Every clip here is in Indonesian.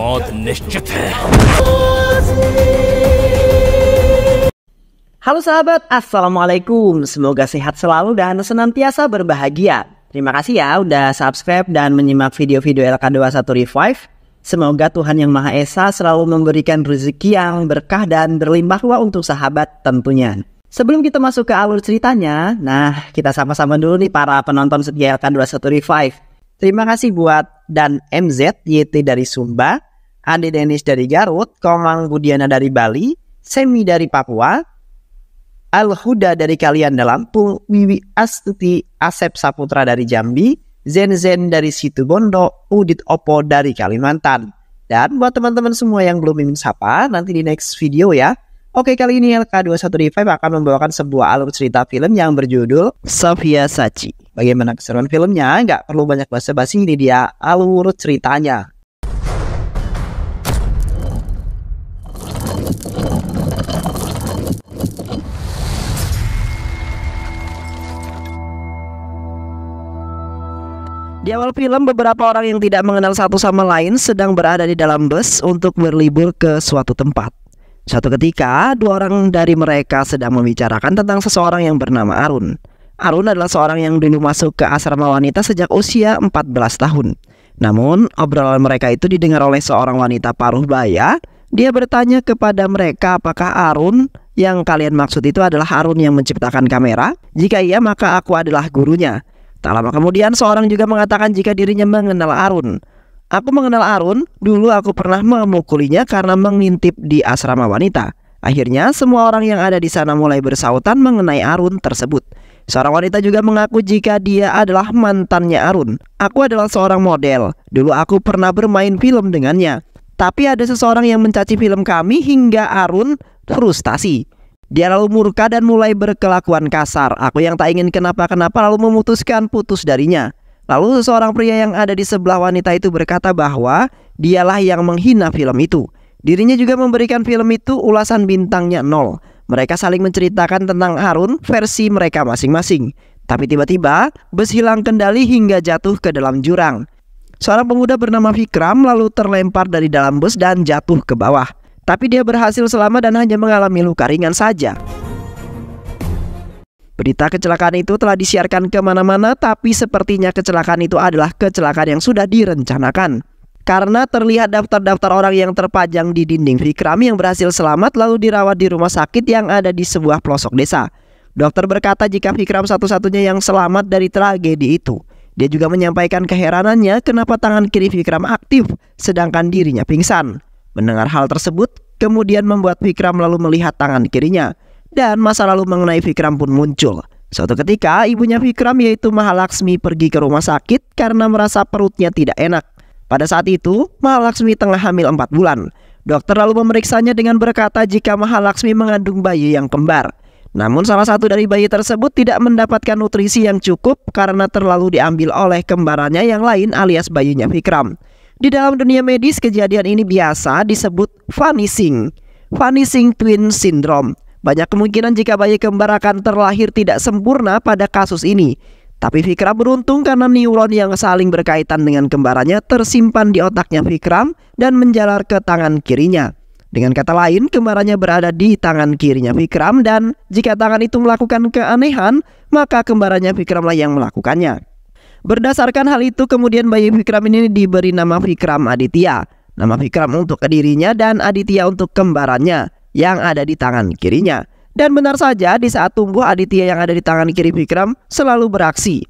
मौत निश्चित है Halo sahabat, Assalamualaikum. Semoga sehat selalu dan senantiasa berbahagia. Terima kasih ya udah subscribe dan menyimak video-video LK21 Revive. Semoga Tuhan Yang Maha Esa selalu memberikan rezeki yang berkah dan berlimpah ruah untuk sahabat tentunya. Sebelum kita masuk ke alur ceritanya, nah kita sama-sama dulu nih para penonton setia LK21 Revive. Terima kasih buat dan MZ YT dari Sumba, Andi Denis dari Garut, Komang Budiana dari Bali, Semi dari Papua, Al Huda dari Kalian dalam Lampung, Wiwi Astuti, Asep Saputra dari Jambi, Zen Zen dari Situbondo, Udit Oppo dari Kalimantan. Dan buat teman-teman semua yang belum ingin sapa, nanti di next video ya. Oke, kali ini LK21 Revive akan membawakan sebuah alur cerita film yang berjudul Sofia Sachi. Bagaimana keseruan filmnya? Nggak perlu banyak basa-basi, ini dia alur ceritanya. Di awal film, beberapa orang yang tidak mengenal satu sama lain sedang berada di dalam bus untuk berlibur ke suatu tempat. Suatu ketika, dua orang dari mereka sedang membicarakan tentang seseorang yang bernama Arun. Arun adalah seorang yang dulu masuk ke asrama wanita sejak usia 14 tahun. Namun, obrolan mereka itu didengar oleh seorang wanita paruh baya. Dia bertanya kepada mereka apakah Arun yang kalian maksud itu adalah Arun yang menciptakan kamera? Jika iya, maka aku adalah gurunya. Tak lama kemudian seorang juga mengatakan jika dirinya mengenal Arun. Aku mengenal Arun, dulu aku pernah memukulinya karena mengintip di asrama wanita. Akhirnya semua orang yang ada di sana mulai bersautan mengenai Arun tersebut. Seorang wanita juga mengaku jika dia adalah mantannya Arun. Aku adalah seorang model. Dulu aku pernah bermain film dengannya. Tapi ada seseorang yang mencaci film kami hingga Arun frustasi. Dia lalu murka dan mulai berkelakuan kasar. Aku yang tak ingin kenapa-kenapa lalu memutuskan putus darinya. Lalu seseorang pria yang ada di sebelah wanita itu berkata bahwa dialah yang menghina film itu. Dirinya juga memberikan film itu ulasan bintangnya nol. Mereka saling menceritakan tentang Harun versi mereka masing-masing. Tapi tiba-tiba, bus hilang kendali hingga jatuh ke dalam jurang. Seorang pemuda bernama Vikram lalu terlempar dari dalam bus dan jatuh ke bawah. Tapi dia berhasil selamat dan hanya mengalami luka ringan saja. Berita kecelakaan itu telah disiarkan kemana-mana, tapi sepertinya kecelakaan itu adalah kecelakaan yang sudah direncanakan. Karena terlihat daftar-daftar orang yang terpajang di dinding Vikram yang berhasil selamat lalu dirawat di rumah sakit yang ada di sebuah pelosok desa. Dokter berkata jika Vikram satu-satunya yang selamat dari tragedi itu. Dia juga menyampaikan keheranannya kenapa tangan kiri Vikram aktif sedangkan dirinya pingsan. Mendengar hal tersebut, kemudian membuat Vikram lalu melihat tangan kirinya dan masa lalu mengenai Vikram pun muncul. Suatu ketika, ibunya Vikram yaitu Mahalaksmi pergi ke rumah sakit karena merasa perutnya tidak enak. Pada saat itu, Mahalaksmi tengah hamil 4 bulan. Dokter lalu memeriksanya dengan berkata jika Mahalaksmi mengandung bayi yang kembar. Namun salah satu dari bayi tersebut tidak mendapatkan nutrisi yang cukup karena terlalu diambil oleh kembarannya yang lain alias bayinya Vikram. Di dalam dunia medis, kejadian ini biasa disebut vanishing, vanishing twin syndrome. Banyak kemungkinan jika bayi kembar akan terlahir tidak sempurna pada kasus ini. Tapi Vikram beruntung karena neuron yang saling berkaitan dengan kembarannya tersimpan di otaknya Vikram dan menjalar ke tangan kirinya. Dengan kata lain, kembarannya berada di tangan kirinya Vikram. dan jika tangan itu melakukan keanehan, maka kembarannya Vikramlah yang melakukannya. Berdasarkan hal itu kemudian bayi Vikram ini diberi nama Vikram Aditya. Nama Vikram untuk dirinya dan Aditya untuk kembarannya yang ada di tangan kirinya. Dan benar saja di saat tumbuh Aditya yang ada di tangan kiri Vikram selalu beraksi.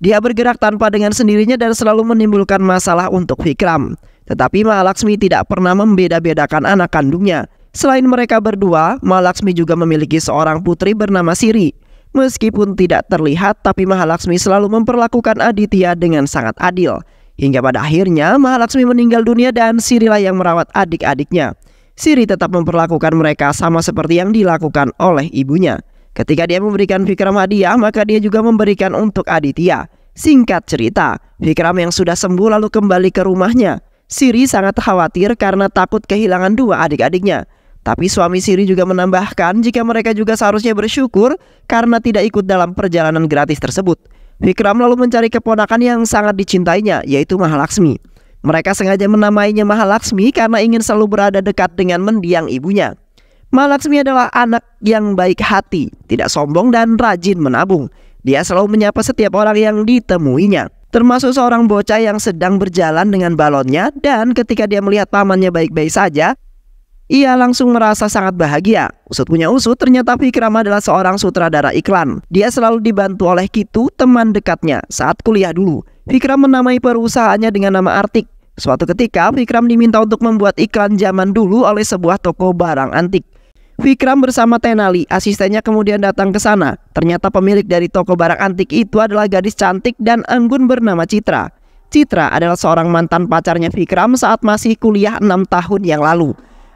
Dia bergerak tanpa dengan sendirinya dan selalu menimbulkan masalah untuk Vikram. Tetapi Mahalaksmi tidak pernah membeda-bedakan anak kandungnya. Selain mereka berdua, Mahalaksmi juga memiliki seorang putri bernama Siri Meskipun tidak terlihat, tapi Mahalaksmi selalu memperlakukan Aditya dengan sangat adil. Hingga pada akhirnya Mahalaksmi meninggal dunia dan Sirilah yang merawat adik-adiknya. Siri tetap memperlakukan mereka sama seperti yang dilakukan oleh ibunya. Ketika dia memberikan Vikram hadiah, maka dia juga memberikan untuk Aditya. Singkat cerita, Vikram yang sudah sembuh lalu kembali ke rumahnya. Siri sangat khawatir karena takut kehilangan dua adik-adiknya. Tapi suami Siri juga menambahkan jika mereka juga seharusnya bersyukur karena tidak ikut dalam perjalanan gratis tersebut. Vikram lalu mencari keponakan yang sangat dicintainya, yaitu Mahalaksmi. Mereka sengaja menamainya Mahalaksmi karena ingin selalu berada dekat dengan mendiang ibunya. Mahalaksmi adalah anak yang baik hati, tidak sombong dan rajin menabung. Dia selalu menyapa setiap orang yang ditemuinya termasuk seorang bocah yang sedang berjalan dengan balonnya dan ketika dia melihat pamannya baik-baik saja, ia langsung merasa sangat bahagia. Usut punya usut, ternyata Vikram adalah seorang sutradara iklan. Dia selalu dibantu oleh Kitu, teman dekatnya, saat kuliah dulu. Vikram menamai perusahaannya dengan nama Artik. Suatu ketika, Vikram diminta untuk membuat iklan zaman dulu oleh sebuah toko barang antik. Vikram bersama Tenali, asistennya kemudian datang ke sana. Ternyata pemilik dari toko barang antik itu adalah gadis cantik dan anggun bernama Citra. Citra adalah seorang mantan pacarnya Vikram saat masih kuliah enam tahun yang lalu.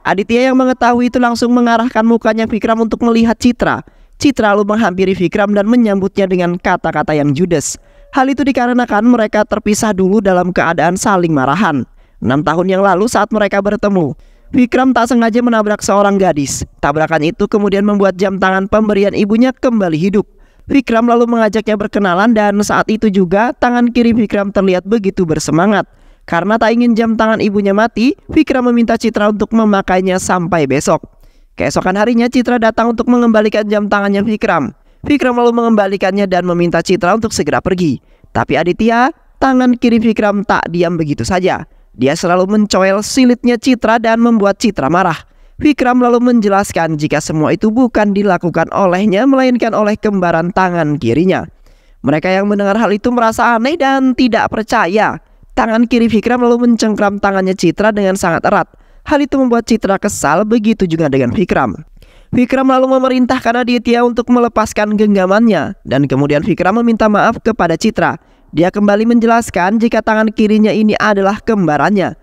Aditya yang mengetahui itu langsung mengarahkan mukanya Vikram untuk melihat Citra. Citra lalu menghampiri Vikram dan menyambutnya dengan kata-kata yang judes. Hal itu dikarenakan mereka terpisah dulu dalam keadaan saling marahan. Enam tahun yang lalu saat mereka bertemu, Vikram tak sengaja menabrak seorang gadis. Tabrakan itu kemudian membuat jam tangan pemberian ibunya kembali hidup. Vikram lalu mengajaknya berkenalan dan saat itu juga tangan kiri Vikram terlihat begitu bersemangat. Karena tak ingin jam tangan ibunya mati, Fikra meminta Citra untuk memakainya sampai besok. Keesokan harinya Citra datang untuk mengembalikan jam tangannya Vikram. Vikram lalu mengembalikannya dan meminta Citra untuk segera pergi. Tapi Aditya, tangan kiri Vikram tak diam begitu saja. Dia selalu mencoel silitnya Citra dan membuat Citra marah. Vikram lalu menjelaskan jika semua itu bukan dilakukan olehnya melainkan oleh kembaran tangan kirinya. Mereka yang mendengar hal itu merasa aneh dan tidak percaya. Tangan kiri Vikram lalu mencengkram tangannya Citra dengan sangat erat. Hal itu membuat Citra kesal, begitu juga dengan Vikram. Vikram lalu memerintahkan Aditya untuk melepaskan genggamannya dan kemudian Vikram meminta maaf kepada Citra. Dia kembali menjelaskan jika tangan kirinya ini adalah kembarannya.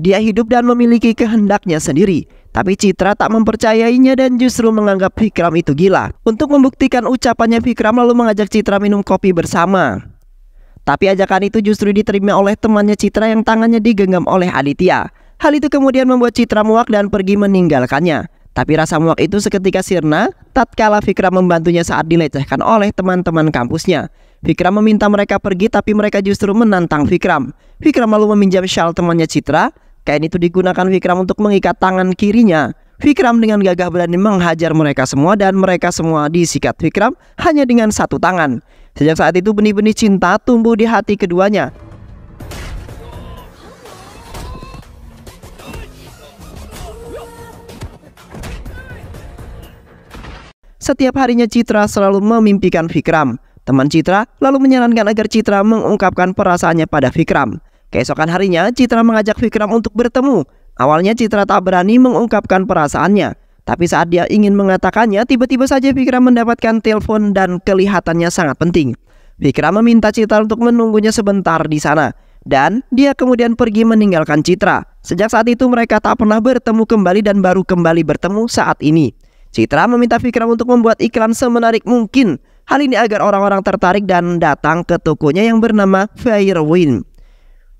Dia hidup dan memiliki kehendaknya sendiri, tapi Citra tak mempercayainya dan justru menganggap Vikram itu gila. Untuk membuktikan ucapannya Vikram lalu mengajak Citra minum kopi bersama. Tapi ajakan itu justru diterima oleh temannya Citra yang tangannya digenggam oleh Aditya. Hal itu kemudian membuat Citra muak dan pergi meninggalkannya. Tapi rasa muak itu seketika sirna tatkala Fikra membantunya saat dilecehkan oleh teman-teman kampusnya. Fikram meminta mereka pergi tapi mereka justru menantang Fikram. Fikram lalu meminjam shawl temannya Citra. Kain itu digunakan Fikram untuk mengikat tangan kirinya. Fikram dengan gagah berani menghajar mereka semua dan mereka semua disikat Fikram hanya dengan satu tangan. Sejak saat itu benih-benih cinta tumbuh di hati keduanya. Setiap harinya Citra selalu memimpikan Vikram. Teman Citra lalu menyarankan agar Citra mengungkapkan perasaannya pada Vikram. Keesokan harinya, Citra mengajak Vikram untuk bertemu. Awalnya Citra tak berani mengungkapkan perasaannya. Tapi saat dia ingin mengatakannya, tiba-tiba saja Fikra mendapatkan telepon dan kelihatannya sangat penting. Fikra meminta Citra untuk menunggunya sebentar di sana. Dan dia kemudian pergi meninggalkan Citra. Sejak saat itu mereka tak pernah bertemu kembali dan baru kembali bertemu saat ini. Citra meminta Vikram untuk membuat iklan semenarik mungkin. Hal ini agar orang-orang tertarik dan datang ke tokonya yang bernama Fairwind.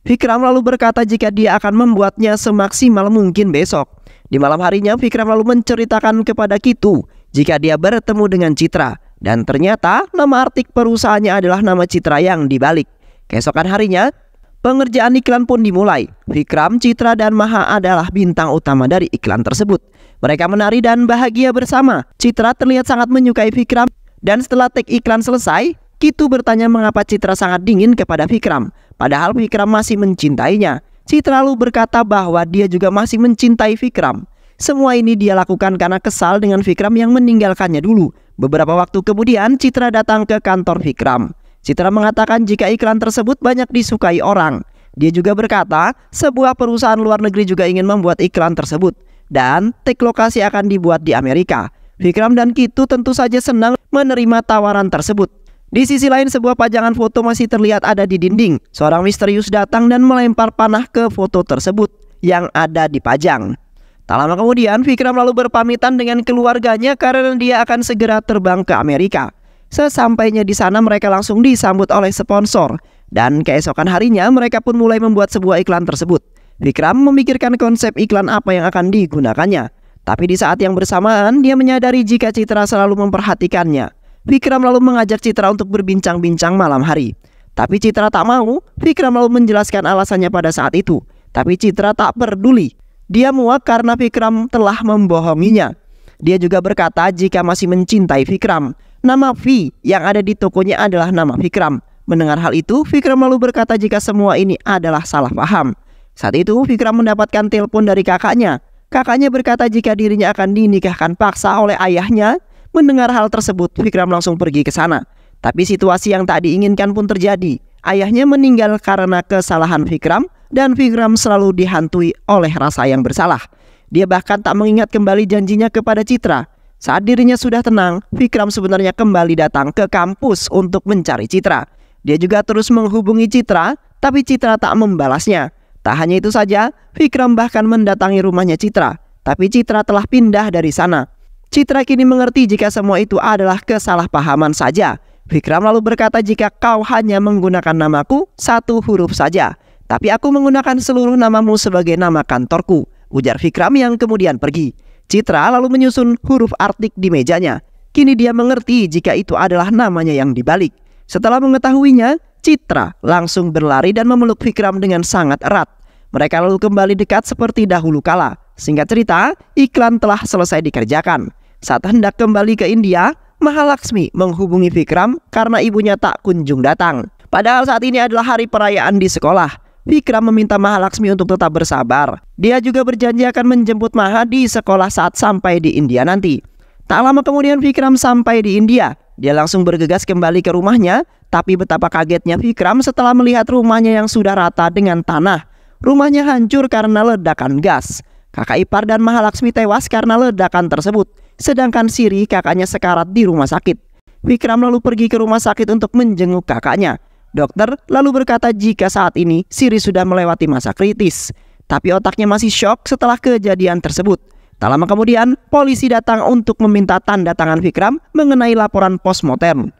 Vikram lalu berkata jika dia akan membuatnya semaksimal mungkin besok. Di malam harinya, Vikram lalu menceritakan kepada Kitu jika dia bertemu dengan Citra. Dan ternyata nama artik perusahaannya adalah nama Citra yang dibalik. Keesokan harinya, pengerjaan iklan pun dimulai. Vikram, Citra, dan Maha adalah bintang utama dari iklan tersebut. Mereka menari dan bahagia bersama. Citra terlihat sangat menyukai Vikram. Dan setelah tek iklan selesai, Kitu bertanya mengapa Citra sangat dingin kepada Vikram. Padahal Vikram masih mencintainya. Citra lalu berkata bahwa dia juga masih mencintai Vikram. Semua ini dia lakukan karena kesal dengan Vikram yang meninggalkannya dulu. Beberapa waktu kemudian Citra datang ke kantor Vikram. Citra mengatakan jika iklan tersebut banyak disukai orang. Dia juga berkata, sebuah perusahaan luar negeri juga ingin membuat iklan tersebut. Dan take lokasi akan dibuat di Amerika. Vikram dan Kitu tentu saja senang menerima tawaran tersebut. Di sisi lain sebuah pajangan foto masih terlihat ada di dinding. Seorang misterius datang dan melempar panah ke foto tersebut yang ada di pajang. Tak lama kemudian Vikram lalu berpamitan dengan keluarganya karena dia akan segera terbang ke Amerika. Sesampainya di sana mereka langsung disambut oleh sponsor dan keesokan harinya mereka pun mulai membuat sebuah iklan tersebut. Vikram memikirkan konsep iklan apa yang akan digunakannya. Tapi di saat yang bersamaan dia menyadari jika Citra selalu memperhatikannya. Vikram lalu mengajak Citra untuk berbincang-bincang malam hari. Tapi Citra tak mau, Vikram lalu menjelaskan alasannya pada saat itu. Tapi Citra tak peduli. Dia muak karena Vikram telah membohonginya. Dia juga berkata jika masih mencintai Vikram. Nama V yang ada di tokonya adalah nama Vikram. Mendengar hal itu, Vikram lalu berkata jika semua ini adalah salah paham. Saat itu, Vikram mendapatkan telepon dari kakaknya. Kakaknya berkata jika dirinya akan dinikahkan paksa oleh ayahnya Mendengar hal tersebut, Vikram langsung pergi ke sana. Tapi situasi yang tak diinginkan pun terjadi. Ayahnya meninggal karena kesalahan Vikram dan Vikram selalu dihantui oleh rasa yang bersalah. Dia bahkan tak mengingat kembali janjinya kepada Citra. Saat dirinya sudah tenang, Vikram sebenarnya kembali datang ke kampus untuk mencari Citra. Dia juga terus menghubungi Citra, tapi Citra tak membalasnya. Tak hanya itu saja, Vikram bahkan mendatangi rumahnya Citra, tapi Citra telah pindah dari sana. Citra kini mengerti jika semua itu adalah kesalahpahaman saja. Vikram lalu berkata jika kau hanya menggunakan namaku satu huruf saja. Tapi aku menggunakan seluruh namamu sebagai nama kantorku. Ujar Vikram yang kemudian pergi. Citra lalu menyusun huruf artik di mejanya. Kini dia mengerti jika itu adalah namanya yang dibalik. Setelah mengetahuinya, Citra langsung berlari dan memeluk Vikram dengan sangat erat. Mereka lalu kembali dekat seperti dahulu kala. Singkat cerita, iklan telah selesai dikerjakan. Saat hendak kembali ke India, Mahalaksmi menghubungi Vikram karena ibunya tak kunjung datang. Padahal saat ini adalah hari perayaan di sekolah. Vikram meminta Mahalaksmi untuk tetap bersabar. Dia juga berjanji akan menjemput Maha di sekolah saat sampai di India nanti. Tak lama kemudian Vikram sampai di India. Dia langsung bergegas kembali ke rumahnya, tapi betapa kagetnya Vikram setelah melihat rumahnya yang sudah rata dengan tanah. Rumahnya hancur karena ledakan gas. Kakak ipar dan Mahalaksmi tewas karena ledakan tersebut. Sedangkan Siri kakaknya sekarat di rumah sakit. Vikram lalu pergi ke rumah sakit untuk menjenguk kakaknya. Dokter lalu berkata jika saat ini Siri sudah melewati masa kritis. Tapi otaknya masih shock setelah kejadian tersebut. Tak lama kemudian, polisi datang untuk meminta tanda tangan Vikram mengenai laporan postmortem.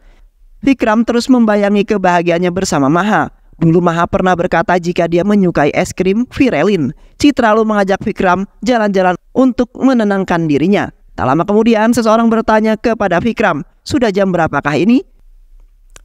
Vikram terus membayangi kebahagiaannya bersama Maha. Dulu Maha pernah berkata jika dia menyukai es krim Virelin. Citra lalu mengajak Vikram jalan-jalan untuk menenangkan dirinya. Tak lama kemudian seseorang bertanya kepada Vikram, sudah jam berapakah ini?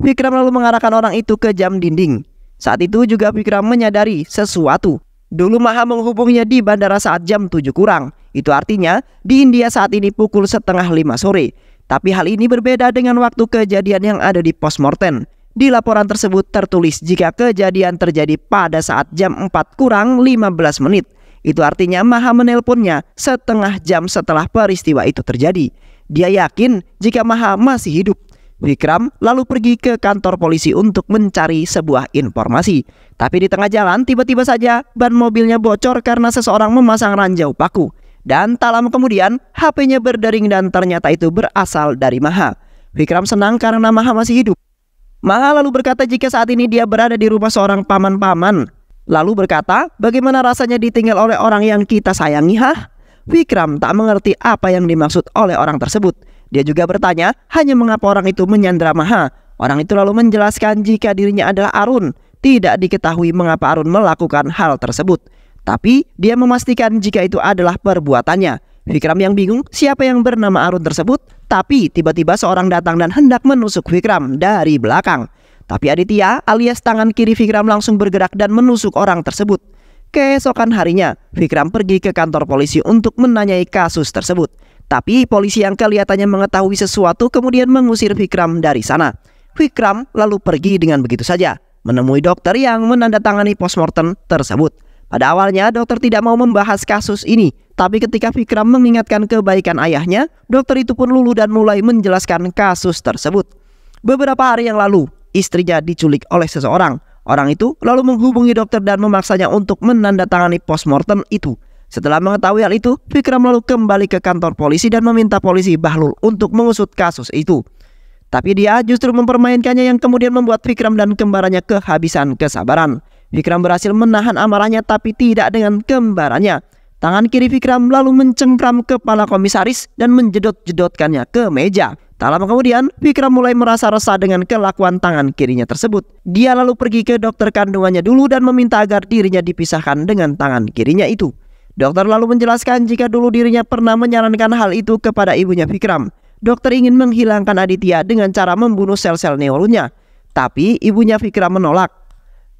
Vikram lalu mengarahkan orang itu ke jam dinding. Saat itu juga Vikram menyadari sesuatu. Dulu Maha menghubunginya di bandara saat jam 7 kurang. Itu artinya di India saat ini pukul setengah lima sore. Tapi hal ini berbeda dengan waktu kejadian yang ada di postmortem. Di laporan tersebut tertulis jika kejadian terjadi pada saat jam 4 kurang 15 menit. Itu artinya Maha menelponnya setengah jam setelah peristiwa itu terjadi. Dia yakin jika Maha masih hidup. Vikram lalu pergi ke kantor polisi untuk mencari sebuah informasi. Tapi di tengah jalan tiba-tiba saja ban mobilnya bocor karena seseorang memasang ranjau paku. Dan tak lama kemudian HP-nya berdering dan ternyata itu berasal dari Maha. Vikram senang karena Maha masih hidup. Maha lalu berkata jika saat ini dia berada di rumah seorang paman-paman Lalu berkata, bagaimana rasanya ditinggal oleh orang yang kita sayangi ha? Vikram tak mengerti apa yang dimaksud oleh orang tersebut. Dia juga bertanya hanya mengapa orang itu menyandra Maha. Orang itu lalu menjelaskan jika dirinya adalah Arun. Tidak diketahui mengapa Arun melakukan hal tersebut. Tapi dia memastikan jika itu adalah perbuatannya. Vikram yang bingung siapa yang bernama Arun tersebut. Tapi tiba-tiba seorang datang dan hendak menusuk Vikram dari belakang. Tapi Aditya alias tangan kiri Vikram langsung bergerak dan menusuk orang tersebut. Keesokan harinya, Vikram pergi ke kantor polisi untuk menanyai kasus tersebut. Tapi polisi yang kelihatannya mengetahui sesuatu kemudian mengusir Vikram dari sana. Vikram lalu pergi dengan begitu saja, menemui dokter yang menandatangani postmortem tersebut. Pada awalnya, dokter tidak mau membahas kasus ini, tapi ketika Vikram mengingatkan kebaikan ayahnya, dokter itu pun luluh dan mulai menjelaskan kasus tersebut. Beberapa hari yang lalu, istrinya diculik oleh seseorang. Orang itu lalu menghubungi dokter dan memaksanya untuk menandatangani postmortem itu. Setelah mengetahui hal itu, Vikram lalu kembali ke kantor polisi dan meminta polisi Bahlul untuk mengusut kasus itu. Tapi dia justru mempermainkannya yang kemudian membuat Vikram dan kembarannya kehabisan kesabaran. Vikram berhasil menahan amarahnya tapi tidak dengan kembarannya. Tangan kiri Vikram lalu mencengkram kepala komisaris dan menjedot-jedotkannya ke meja. Tak lama kemudian, Vikram mulai merasa resah dengan kelakuan tangan kirinya tersebut. Dia lalu pergi ke dokter kandungannya dulu dan meminta agar dirinya dipisahkan dengan tangan kirinya itu. Dokter lalu menjelaskan jika dulu dirinya pernah menyarankan hal itu kepada ibunya Vikram. Dokter ingin menghilangkan Aditya dengan cara membunuh sel-sel neuronnya. Tapi ibunya Vikram menolak.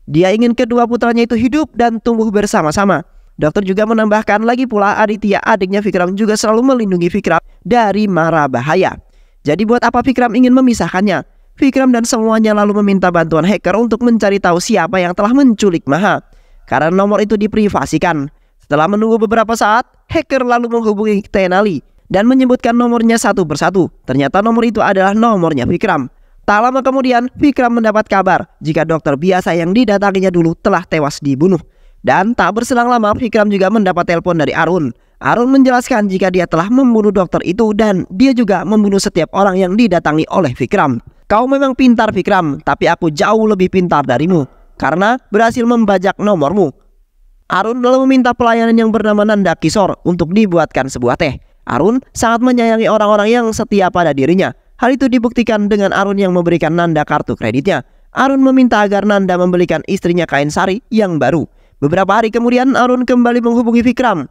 Dia ingin kedua putranya itu hidup dan tumbuh bersama-sama. Dokter juga menambahkan lagi pula Aditya adiknya Vikram juga selalu melindungi Vikram dari mara bahaya. Jadi buat apa Vikram ingin memisahkannya? Vikram dan semuanya lalu meminta bantuan hacker untuk mencari tahu siapa yang telah menculik Maha. Karena nomor itu diprivasikan. Setelah menunggu beberapa saat, hacker lalu menghubungi Tenali dan menyebutkan nomornya satu persatu. Ternyata nomor itu adalah nomornya Vikram. Tak lama kemudian, Vikram mendapat kabar jika dokter biasa yang didatanginya dulu telah tewas dibunuh. Dan tak berselang lama, Vikram juga mendapat telepon dari Arun Arun menjelaskan jika dia telah membunuh dokter itu dan dia juga membunuh setiap orang yang didatangi oleh Vikram. Kau memang pintar Vikram, tapi aku jauh lebih pintar darimu karena berhasil membajak nomormu. Arun lalu meminta pelayanan yang bernama Nanda Kisor untuk dibuatkan sebuah teh. Arun sangat menyayangi orang-orang yang setia pada dirinya. Hal itu dibuktikan dengan Arun yang memberikan Nanda kartu kreditnya. Arun meminta agar Nanda membelikan istrinya kain sari yang baru. Beberapa hari kemudian Arun kembali menghubungi Vikram.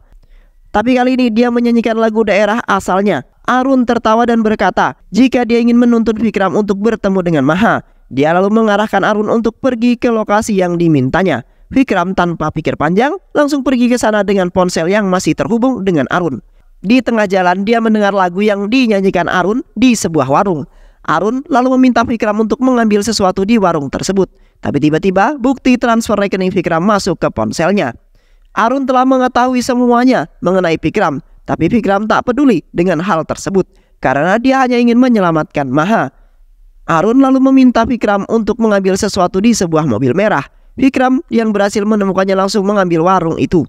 Tapi kali ini dia menyanyikan lagu daerah asalnya. Arun tertawa dan berkata, jika dia ingin menuntut Vikram untuk bertemu dengan Maha, dia lalu mengarahkan Arun untuk pergi ke lokasi yang dimintanya. Vikram tanpa pikir panjang langsung pergi ke sana dengan ponsel yang masih terhubung dengan Arun. Di tengah jalan dia mendengar lagu yang dinyanyikan Arun di sebuah warung. Arun lalu meminta Vikram untuk mengambil sesuatu di warung tersebut. Tapi tiba-tiba bukti transfer rekening Vikram masuk ke ponselnya. Arun telah mengetahui semuanya mengenai Pikram, tapi Pikram tak peduli dengan hal tersebut karena dia hanya ingin menyelamatkan Maha. Arun lalu meminta Pikram untuk mengambil sesuatu di sebuah mobil merah. Pikram yang berhasil menemukannya langsung mengambil warung itu.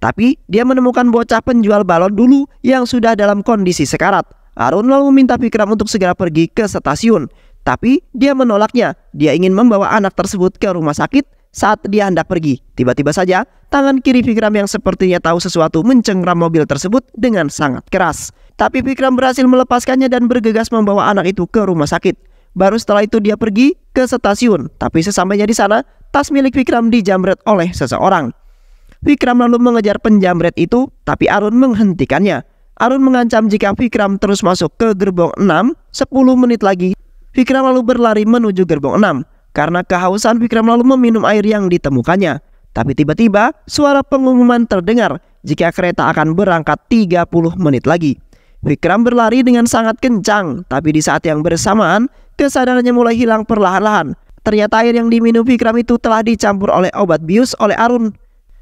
Tapi dia menemukan bocah penjual balon dulu yang sudah dalam kondisi sekarat. Arun lalu meminta Pikram untuk segera pergi ke stasiun. Tapi dia menolaknya. Dia ingin membawa anak tersebut ke rumah sakit saat dia hendak pergi, tiba-tiba saja tangan kiri Vikram yang sepertinya tahu sesuatu mencengkram mobil tersebut dengan sangat keras. Tapi Vikram berhasil melepaskannya dan bergegas membawa anak itu ke rumah sakit. Baru setelah itu dia pergi ke stasiun, tapi sesampainya di sana, tas milik Vikram dijamret oleh seseorang. Vikram lalu mengejar penjamret itu, tapi Arun menghentikannya. Arun mengancam jika Vikram terus masuk ke gerbong 6, 10 menit lagi, Vikram lalu berlari menuju gerbong 6. Karena kehausan Vikram lalu meminum air yang ditemukannya. Tapi tiba-tiba suara pengumuman terdengar jika kereta akan berangkat 30 menit lagi. Vikram berlari dengan sangat kencang, tapi di saat yang bersamaan kesadarannya mulai hilang perlahan-lahan. Ternyata air yang diminum Vikram itu telah dicampur oleh obat bius oleh Arun.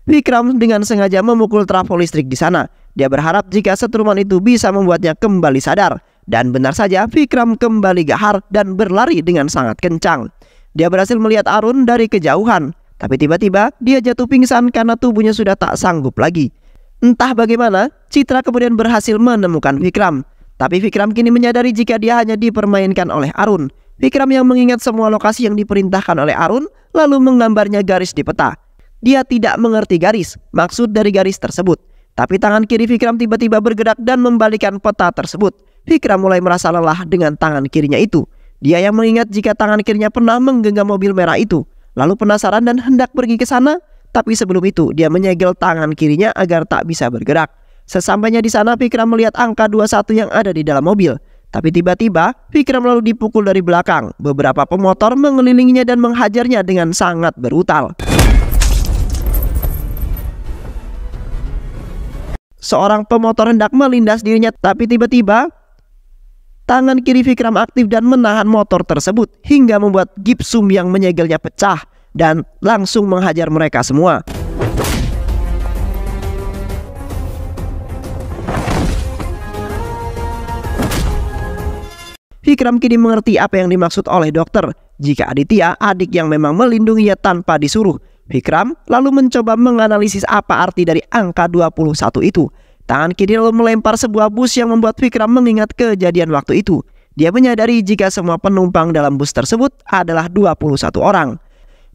Vikram dengan sengaja memukul trafo listrik di sana. Dia berharap jika setruman itu bisa membuatnya kembali sadar. Dan benar saja Vikram kembali gahar dan berlari dengan sangat kencang. Dia berhasil melihat Arun dari kejauhan, tapi tiba-tiba dia jatuh pingsan karena tubuhnya sudah tak sanggup lagi. Entah bagaimana, Citra kemudian berhasil menemukan Vikram. Tapi Vikram kini menyadari jika dia hanya dipermainkan oleh Arun. Vikram yang mengingat semua lokasi yang diperintahkan oleh Arun, lalu menggambarnya garis di peta. Dia tidak mengerti garis, maksud dari garis tersebut. Tapi tangan kiri Vikram tiba-tiba bergerak dan membalikan peta tersebut. Vikram mulai merasa lelah dengan tangan kirinya itu. Dia yang mengingat jika tangan kirinya pernah menggenggam mobil merah itu, lalu penasaran dan hendak pergi ke sana, tapi sebelum itu dia menyegel tangan kirinya agar tak bisa bergerak. Sesampainya di sana Vikram melihat angka 21 yang ada di dalam mobil. Tapi tiba-tiba Vikram lalu dipukul dari belakang. Beberapa pemotor mengelilinginya dan menghajarnya dengan sangat brutal. Seorang pemotor hendak melindas dirinya tapi tiba-tiba Tangan kiri Vikram aktif dan menahan motor tersebut hingga membuat gipsum yang menyegelnya pecah dan langsung menghajar mereka semua. Vikram kini mengerti apa yang dimaksud oleh dokter jika Aditya adik yang memang melindunginya tanpa disuruh. Vikram lalu mencoba menganalisis apa arti dari angka 21 itu. Tangan kiri lalu melempar sebuah bus yang membuat Vikram mengingat kejadian waktu itu. Dia menyadari jika semua penumpang dalam bus tersebut adalah 21 orang.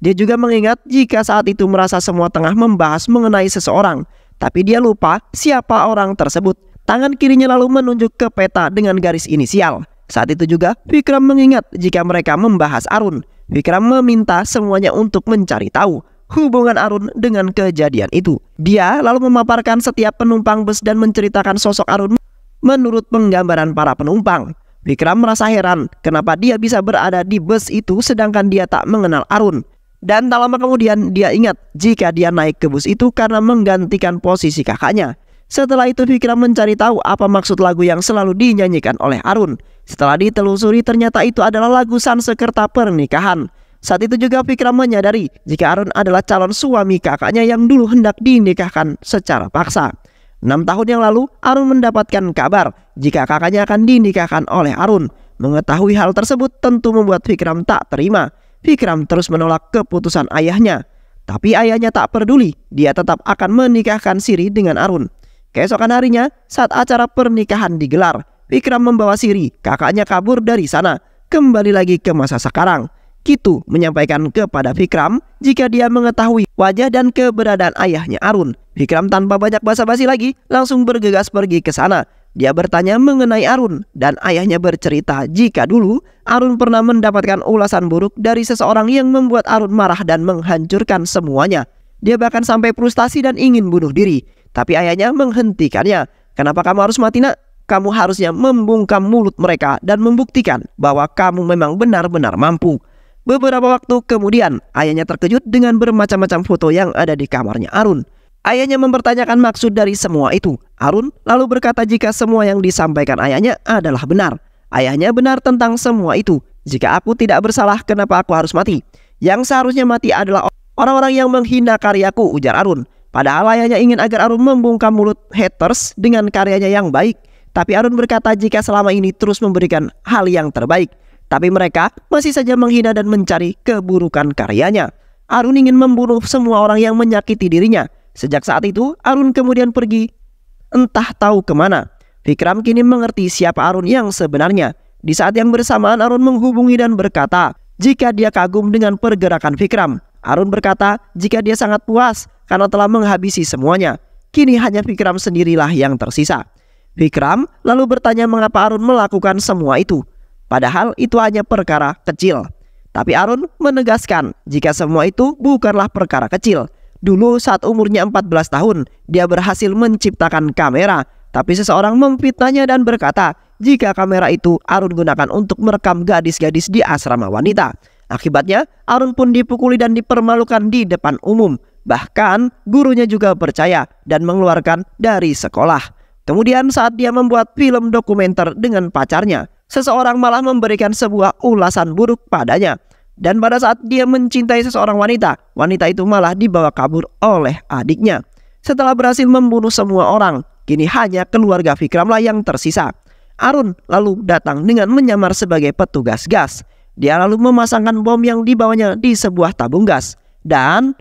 Dia juga mengingat jika saat itu merasa semua tengah membahas mengenai seseorang, tapi dia lupa siapa orang tersebut. Tangan kirinya lalu menunjuk ke peta dengan garis inisial. Saat itu juga Vikram mengingat jika mereka membahas Arun. Vikram meminta semuanya untuk mencari tahu hubungan Arun dengan kejadian itu. Dia lalu memaparkan setiap penumpang bus dan menceritakan sosok Arun menurut penggambaran para penumpang. Vikram merasa heran kenapa dia bisa berada di bus itu sedangkan dia tak mengenal Arun. Dan tak lama kemudian dia ingat jika dia naik ke bus itu karena menggantikan posisi kakaknya. Setelah itu Vikram mencari tahu apa maksud lagu yang selalu dinyanyikan oleh Arun. Setelah ditelusuri ternyata itu adalah lagu sansekerta pernikahan. Saat itu juga Vikram menyadari jika Arun adalah calon suami kakaknya yang dulu hendak dinikahkan secara paksa. Enam tahun yang lalu, Arun mendapatkan kabar jika kakaknya akan dinikahkan oleh Arun. Mengetahui hal tersebut tentu membuat Vikram tak terima. Vikram terus menolak keputusan ayahnya. Tapi ayahnya tak peduli, dia tetap akan menikahkan Siri dengan Arun. Keesokan harinya, saat acara pernikahan digelar, Vikram membawa Siri, kakaknya kabur dari sana, kembali lagi ke masa sekarang. Kitu menyampaikan kepada Vikram jika dia mengetahui wajah dan keberadaan ayahnya Arun. Vikram tanpa banyak basa-basi lagi langsung bergegas pergi ke sana. Dia bertanya mengenai Arun dan ayahnya bercerita jika dulu Arun pernah mendapatkan ulasan buruk dari seseorang yang membuat Arun marah dan menghancurkan semuanya. Dia bahkan sampai frustasi dan ingin bunuh diri. Tapi ayahnya menghentikannya. Kenapa kamu harus mati nak? Kamu harusnya membungkam mulut mereka dan membuktikan bahwa kamu memang benar-benar mampu. Beberapa waktu kemudian, ayahnya terkejut dengan bermacam-macam foto yang ada di kamarnya Arun. Ayahnya mempertanyakan maksud dari semua itu. Arun lalu berkata jika semua yang disampaikan ayahnya adalah benar. Ayahnya benar tentang semua itu. Jika aku tidak bersalah, kenapa aku harus mati? Yang seharusnya mati adalah orang-orang yang menghina karyaku, ujar Arun. Padahal ayahnya ingin agar Arun membungkam mulut haters dengan karyanya yang baik. Tapi Arun berkata jika selama ini terus memberikan hal yang terbaik, tapi mereka masih saja menghina dan mencari keburukan karyanya. Arun ingin membunuh semua orang yang menyakiti dirinya. Sejak saat itu, Arun kemudian pergi entah tahu kemana. Vikram kini mengerti siapa Arun yang sebenarnya. Di saat yang bersamaan Arun menghubungi dan berkata, jika dia kagum dengan pergerakan Vikram. Arun berkata, jika dia sangat puas karena telah menghabisi semuanya. Kini hanya Vikram sendirilah yang tersisa. Vikram lalu bertanya mengapa Arun melakukan semua itu. Padahal itu hanya perkara kecil. Tapi Arun menegaskan jika semua itu bukanlah perkara kecil. Dulu saat umurnya 14 tahun, dia berhasil menciptakan kamera. Tapi seseorang memfitnahnya dan berkata, jika kamera itu Arun gunakan untuk merekam gadis-gadis di asrama wanita. Akibatnya, Arun pun dipukuli dan dipermalukan di depan umum. Bahkan, gurunya juga percaya dan mengeluarkan dari sekolah. Kemudian saat dia membuat film dokumenter dengan pacarnya, seseorang malah memberikan sebuah ulasan buruk padanya. Dan pada saat dia mencintai seseorang wanita, wanita itu malah dibawa kabur oleh adiknya. Setelah berhasil membunuh semua orang, kini hanya keluarga Vikramlah yang tersisa. Arun lalu datang dengan menyamar sebagai petugas gas. Dia lalu memasangkan bom yang dibawanya di sebuah tabung gas. Dan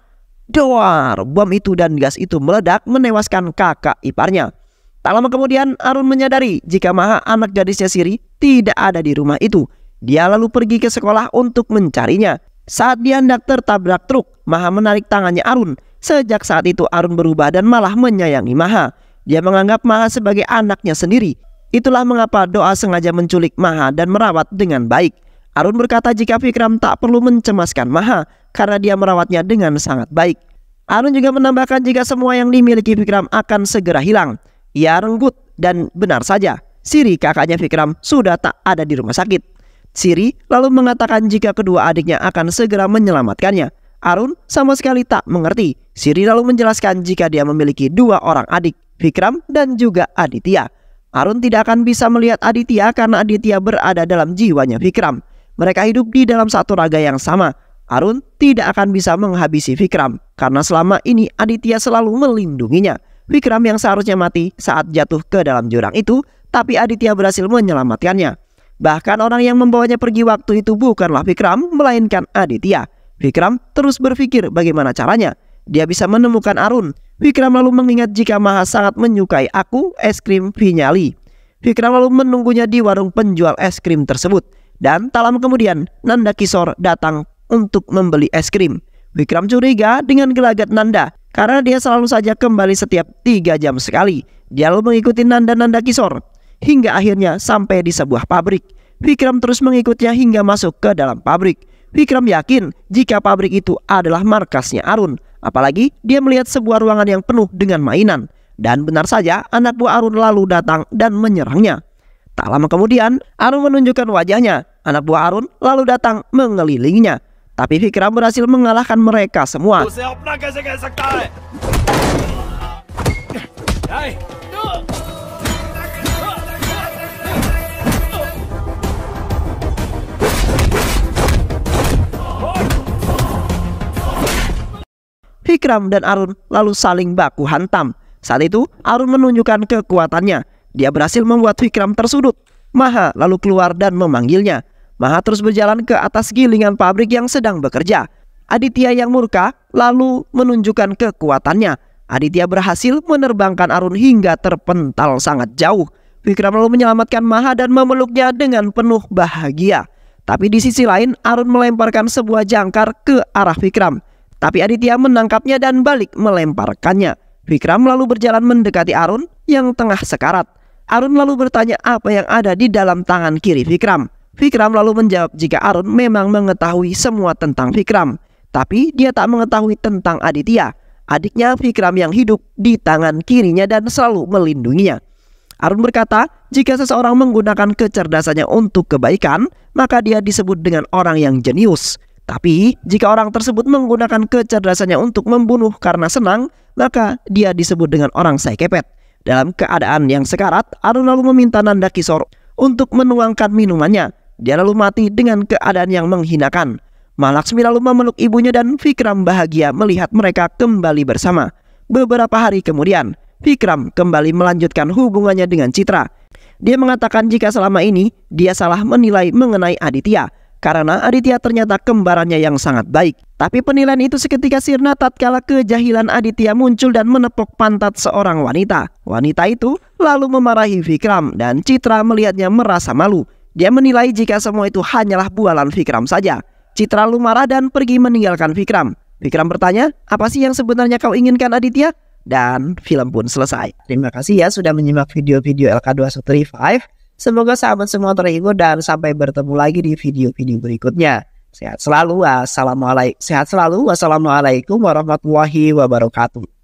doar, bom itu dan gas itu meledak menewaskan kakak iparnya. Tak lama kemudian Arun menyadari jika Maha anak gadisnya Siri tidak ada di rumah itu. Dia lalu pergi ke sekolah untuk mencarinya. Saat dia hendak tertabrak truk, Maha menarik tangannya Arun. Sejak saat itu Arun berubah dan malah menyayangi Maha. Dia menganggap Maha sebagai anaknya sendiri. Itulah mengapa doa sengaja menculik Maha dan merawat dengan baik. Arun berkata jika Vikram tak perlu mencemaskan Maha karena dia merawatnya dengan sangat baik. Arun juga menambahkan jika semua yang dimiliki Vikram akan segera hilang. Ia renggut dan benar saja. Siri kakaknya Vikram sudah tak ada di rumah sakit. Siri lalu mengatakan jika kedua adiknya akan segera menyelamatkannya. Arun sama sekali tak mengerti. Siri lalu menjelaskan jika dia memiliki dua orang adik, Vikram dan juga Aditya. Arun tidak akan bisa melihat Aditya karena Aditya berada dalam jiwanya Vikram. Mereka hidup di dalam satu raga yang sama. Arun tidak akan bisa menghabisi Vikram karena selama ini Aditya selalu melindunginya. Vikram yang seharusnya mati saat jatuh ke dalam jurang itu tapi Aditya berhasil menyelamatkannya. Bahkan orang yang membawanya pergi waktu itu bukanlah Vikram, melainkan Aditya. Vikram terus berpikir bagaimana caranya. Dia bisa menemukan Arun. Vikram lalu mengingat jika Maha sangat menyukai aku es krim Vinyali. Vikram lalu menunggunya di warung penjual es krim tersebut. Dan tak lama kemudian, Nanda Kisor datang untuk membeli es krim. Vikram curiga dengan gelagat Nanda karena dia selalu saja kembali setiap tiga jam sekali. Dia lalu mengikuti Nanda-Nanda Kisor hingga akhirnya sampai di sebuah pabrik. Vikram terus mengikutnya hingga masuk ke dalam pabrik. Vikram yakin jika pabrik itu adalah markasnya Arun. Apalagi dia melihat sebuah ruangan yang penuh dengan mainan. Dan benar saja anak buah Arun lalu datang dan menyerangnya. Tak lama kemudian Arun menunjukkan wajahnya. Anak buah Arun lalu datang mengelilinginya. Tapi Vikram berhasil mengalahkan mereka semua. Vikram dan Arun lalu saling baku hantam. Saat itu, Arun menunjukkan kekuatannya. Dia berhasil membuat Vikram tersudut. Maha lalu keluar dan memanggilnya. Maha terus berjalan ke atas gilingan pabrik yang sedang bekerja. Aditya yang murka lalu menunjukkan kekuatannya. Aditya berhasil menerbangkan Arun hingga terpental sangat jauh. Vikram lalu menyelamatkan Maha dan memeluknya dengan penuh bahagia. Tapi di sisi lain, Arun melemparkan sebuah jangkar ke arah Vikram. Tapi Aditya menangkapnya dan balik melemparkannya. Vikram lalu berjalan mendekati Arun yang tengah sekarat. Arun lalu bertanya apa yang ada di dalam tangan kiri Vikram. Vikram lalu menjawab jika Arun memang mengetahui semua tentang Vikram. Tapi dia tak mengetahui tentang Aditya. Adiknya Vikram yang hidup di tangan kirinya dan selalu melindunginya. Arun berkata, jika seseorang menggunakan kecerdasannya untuk kebaikan, maka dia disebut dengan orang yang jenius. Tapi, jika orang tersebut menggunakan kecerdasannya untuk membunuh karena senang, maka dia disebut dengan orang saikepet. Dalam keadaan yang sekarat, Arun lalu meminta Nanda Kisor untuk menuangkan minumannya. Dia lalu mati dengan keadaan yang menghinakan. Malaksmi lalu memeluk ibunya dan Vikram bahagia melihat mereka kembali bersama. Beberapa hari kemudian, Vikram kembali melanjutkan hubungannya dengan Citra. Dia mengatakan jika selama ini dia salah menilai mengenai Aditya karena Aditya ternyata kembarannya yang sangat baik. Tapi penilaian itu seketika sirna tatkala kejahilan Aditya muncul dan menepuk pantat seorang wanita. Wanita itu lalu memarahi Vikram dan Citra melihatnya merasa malu. Dia menilai jika semua itu hanyalah bualan Vikram saja. Citra lalu marah dan pergi meninggalkan Vikram. Vikram bertanya, apa sih yang sebenarnya kau inginkan Aditya? Dan film pun selesai. Terima kasih ya sudah menyimak video-video LK215. Semoga sahabat semua terhibur dan sampai bertemu lagi di video-video berikutnya. Sehat selalu, assalamualaikum. Sehat selalu, wassalamualaikum warahmatullahi wabarakatuh.